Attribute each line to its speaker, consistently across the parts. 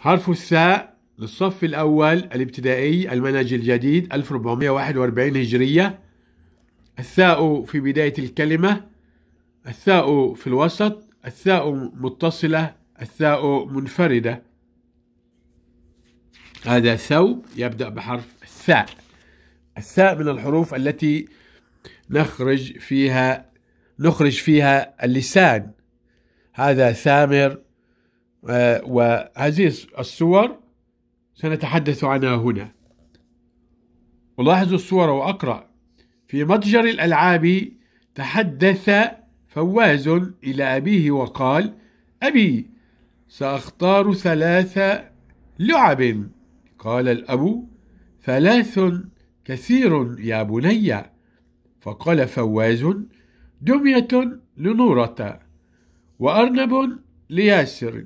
Speaker 1: حرف الثاء للصف الأول الابتدائي المنهج الجديد 1441 هجرية الثاء في بداية الكلمة الثاء في الوسط الثاء متصلة الثاء منفردة هذا ثوب يبدأ بحرف الثاء الثاء من الحروف التي نخرج فيها نخرج فيها اللسان هذا ثامر آه، وهذه الصور سنتحدث عنها هنا ألاحظ الصور وأقرأ في متجر الألعاب تحدث فواز إلى أبيه وقال أبي سأختار ثلاث لعب قال الأب ثلاث كثير يا بني فقال فواز دمية لنورة وأرنب لياسر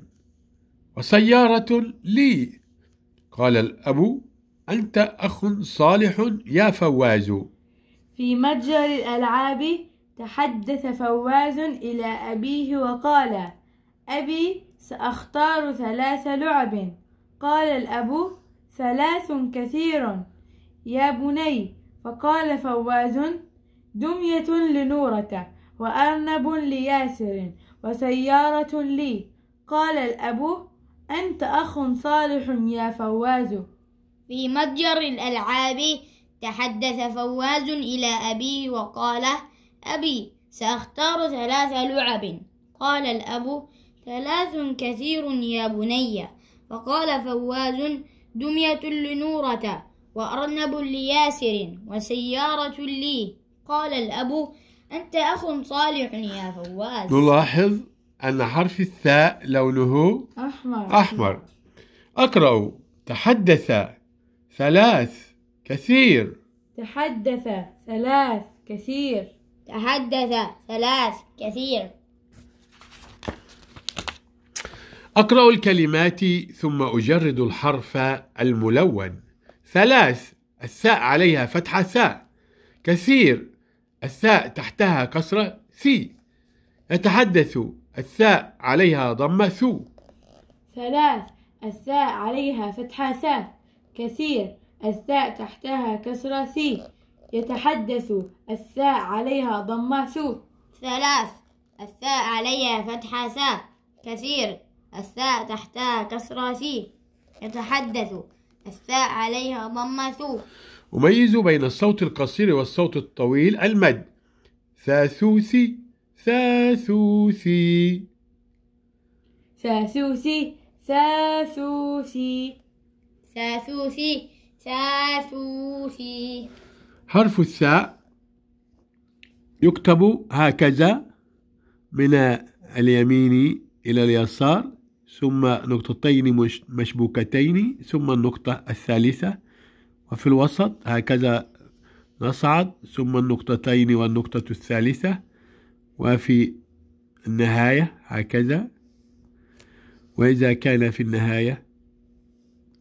Speaker 1: وسيارة لي قال الأب أنت أخ صالح يا فواز
Speaker 2: في متجر الألعاب تحدث فواز إلى أبيه وقال أبي سأختار ثلاث لعب قال الأب ثلاث كثير يا بني فقال فواز دمية لنورة وأرنب لياسر وسيارة لي قال الأب
Speaker 3: أنت أخ صالح يا فواز في متجر الألعاب تحدث فواز إلى أبيه وقال أبي سأختار ثلاث لعب قال الأب ثلاث كثير يا بني فقال فواز دمية لنورة وأرنب لياسر وسيارة لي قال الأب أنت أخ صالح يا فواز نلاحظ
Speaker 1: أن حرف الثاء لونه
Speaker 3: أحمر أحمر
Speaker 1: أقرأ تحدث ثلاث كثير
Speaker 2: تحدث ثلاث كثير تحدث ثلاث
Speaker 3: كثير
Speaker 1: أقرأ الكلمات ثم أجرد الحرف الملون ثلاث الثاء عليها فتحة ثاء كثير الثاء تحتها كسرة سي نتحدث الثاء عليها ضمة ثو
Speaker 2: ثلاث الثاء عليها فتحة ثاء كثير الثاء تحتها
Speaker 3: كسرة ثي يتحدث الثاء عليها ضمة ثو ثلاث الثاء عليها فتحة ثاء كثير الثاء تحتها كسرة ثي يتحدث الثاء عليها ضمة ثو
Speaker 1: أميز بين الصوت القصير والصوت الطويل المد ثاثوثي ثاثوثي
Speaker 3: ثاثوثي ثاثوثي ثاثوثي ثاثوثي
Speaker 1: حرف الثاء يكتب هكذا من اليمين إلى اليسار ثم نقطتين مشبوكتين ثم النقطة الثالثة وفي الوسط هكذا نصعد ثم النقطتين والنقطة الثالثة وفي النهاية هكذا وإذا كان في النهاية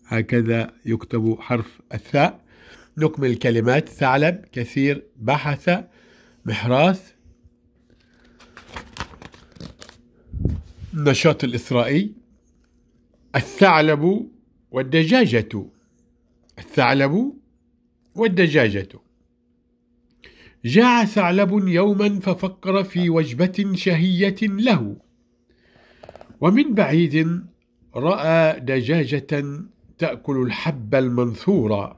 Speaker 1: هكذا يكتب حرف الثاء نكمل الكلمات ثعلب كثير بحث محراث النشاط الإسرائي الثعلب والدجاجة الثعلب والدجاجة جاع ثعلب يوما ففكر في وجبة شهية له ومن بعيد رأى دجاجة تأكل الحب المنثور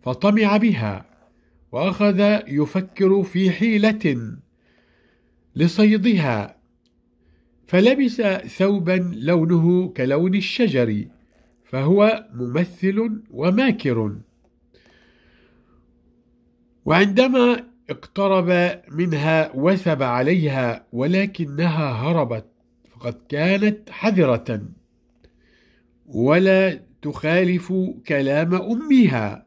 Speaker 1: فطمع بها وأخذ يفكر في حيلة لصيدها فلبس ثوبا لونه كلون الشجر فهو ممثل وماكر وعندما اقترب منها وثب عليها ولكنها هربت فقد كانت حذرة ولا تخالف كلام أمها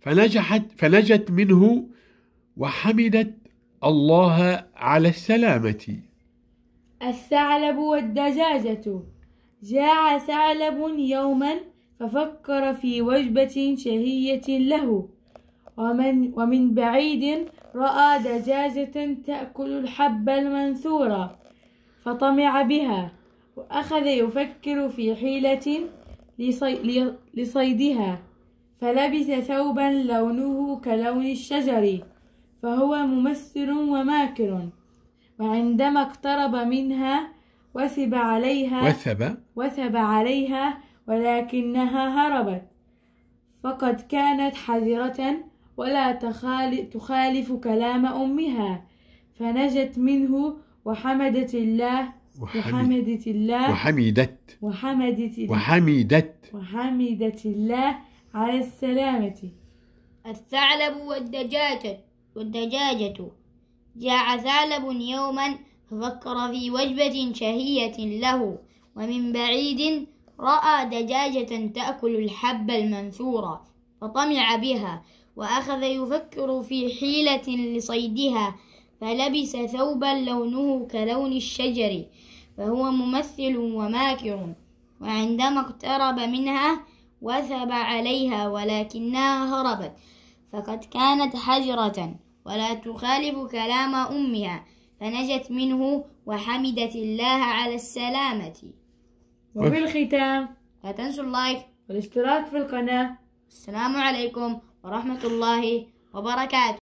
Speaker 1: فنجحت فنجت منه وحمدت الله على السلامة
Speaker 2: الثعلب والدجاجة جاع ثعلب يوما ففكر في وجبة شهية له ومن, ومن بعيد رأى دجاجة تأكل الحب المنثورة فطمع بها وأخذ يفكر في حيلة لصيدها فلبس ثوبا لونه كلون الشجر فهو ممثل وماكر وعندما اقترب منها وثب عليها وثب وثب عليها ولكنها هربت فقد كانت حذرة ولا تخالف كلام أمها فنجت منه وحمدت الله وحمدت الله
Speaker 1: وحمدت
Speaker 2: وحمدت
Speaker 1: وحمدت
Speaker 3: وحمدت الله على السلامة الثعلب والدجاجة والدجاجة جاع ثعلب يوما فكر في وجبة شهية له ومن بعيد رأى دجاجة تأكل الحب المنثورة فطمع بها وأخذ يفكر في حيلة لصيدها فلبس ثوبا لونه كلون الشجر فهو ممثل وماكر وعندما اقترب منها وثب عليها ولكنها هربت فقد كانت حجرة ولا تخالف كلام أمها فنجت منه وحمدت الله على السلامة وفي الختام لا تنسوا اللايك والاشتراك في القناة السلام عليكم ورحمة الله وبركاته